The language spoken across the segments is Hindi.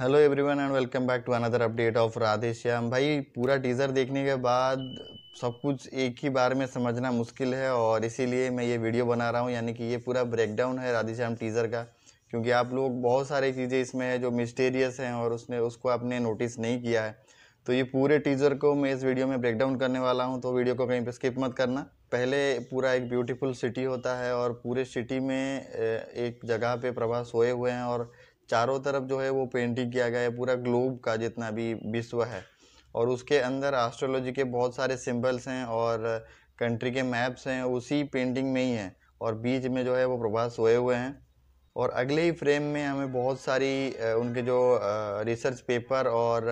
hello everyone and welcome back to another update of Radheshyam भाई पूरा टीज़र देखने के बाद सब कुछ एक ही बार में समझना मुश्किल है और इसीलिए मैं ये वीडियो बना रहा हूँ यानी कि ये पूरा ब्रेकडाउन है राधेश्याम टीज़र का क्योंकि आप लोग बहुत सारी चीज़ें इसमें हैं जो मिस्टेरियस हैं और उसने उसको आपने नोटिस नहीं किया है तो ये पूरे टीज़र को मैं इस वीडियो में ब्रेकडाउन करने वाला हूँ तो वीडियो को कहीं पर स्किप मत करना पहले पूरा एक ब्यूटीफुल सिटी होता है और पूरे सिटी में एक जगह पे प्रभा सोए हुए हैं और चारों तरफ जो है वो पेंटिंग किया गया है पूरा ग्लोब का जितना भी विश्व है और उसके अंदर एस्ट्रोलॉजी के बहुत सारे सिंबल्स हैं और कंट्री के मैप्स हैं उसी पेंटिंग में ही हैं और बीच में जो है वो प्रभा सोए हुए हैं और अगले ही फ्रेम में हमें बहुत सारी उनके जो रिसर्च पेपर और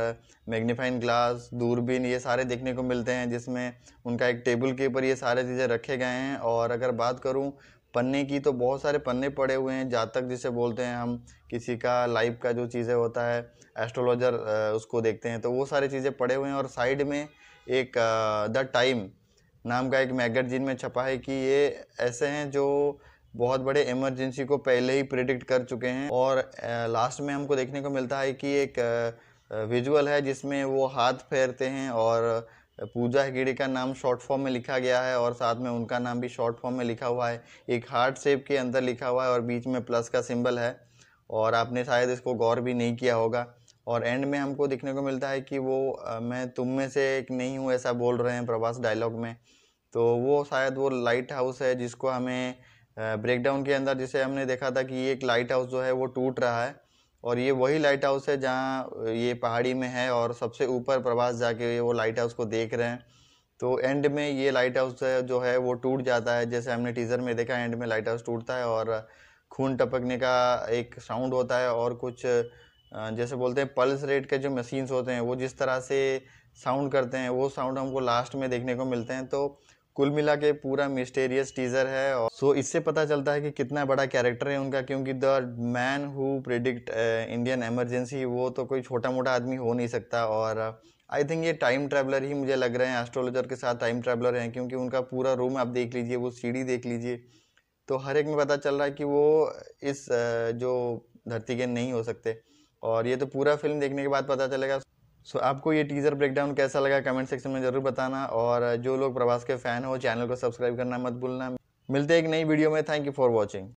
मैग्नीफाइंग ग्लास दूरबीन ये सारे देखने को मिलते हैं जिसमें उनका एक टेबल के ऊपर ये सारे चीज़ें रखे गए हैं और अगर बात करूँ पन्ने की तो बहुत सारे पन्ने पड़े हुए हैं जातक जिसे बोलते हैं हम किसी का लाइफ का जो चीज़ें होता है एस्ट्रोलॉजर उसको देखते हैं तो वो सारी चीज़ें पड़े हुए हैं और साइड में एक द टाइम नाम का एक मैगजीन में छपा है कि ये ऐसे हैं जो बहुत बड़े इमरजेंसी को पहले ही प्रिडिक्ट कर चुके हैं और लास्ट में हमको देखने को मिलता है कि एक विजुअल है जिसमें वो हाथ फेरते हैं और पूजा हेगड़े का नाम शॉर्ट फॉर्म में लिखा गया है और साथ में उनका नाम भी शॉर्ट फॉर्म में लिखा हुआ है एक हार्ट शेप के अंदर लिखा हुआ है और बीच में प्लस का सिंबल है और आपने शायद इसको गौर भी नहीं किया होगा और एंड में हमको देखने को मिलता है कि वो मैं तुम में से एक नहीं हूँ ऐसा बोल रहे हैं प्रभास डायलॉग में तो वो शायद वो लाइट हाउस है जिसको हमें ब्रेकडाउन के अंदर जिसे हमने देखा था कि एक लाइट हाउस जो है वो टूट रहा है और ये वही लाइट हाउस है जहाँ ये पहाड़ी में है और सबसे ऊपर प्रवास जाके वो लाइट हाउस को देख रहे हैं तो एंड में ये लाइट हाउस जो है वो टूट जाता है जैसे हमने टीज़र में देखा एंड में लाइट हाउस टूटता है और खून टपकने का एक साउंड होता है और कुछ जैसे बोलते हैं पल्स रेट के जो मशीन्स होते हैं वो जिस तरह से साउंड करते हैं वो साउंड हमको लास्ट में देखने को मिलते हैं तो कुल मिला के पूरा मिस्टेरियस टीज़र है और सो so इससे पता चलता है कि कितना बड़ा कैरेक्टर है उनका क्योंकि the man who predict Indian emergency वो तो कोई छोटा मोटा आदमी हो नहीं सकता और आई uh, थिंक ये टाइम ट्रैवलर ही मुझे लग रहे हैं एस्ट्रोलॉजर के साथ टाइम ट्रैवलर हैं क्योंकि उनका पूरा रूम आप देख लीजिए वो सीढ़ी देख लीजिए तो हर एक में पता चल रहा है कि वो इस uh, जो धरती के नहीं हो सकते और ये तो पूरा फिल्म देखने के बाद पता चलेगा सो so, आपको ये टीज़र ब्रेकडाउन कैसा लगा कमेंट सेक्शन में ज़रूर बताना और जो लोग प्रभास के फ़ैन हो चैनल को सब्सक्राइब करना मत भूलना मिलते एक नई वीडियो में थैंक यू फॉर वॉचिंग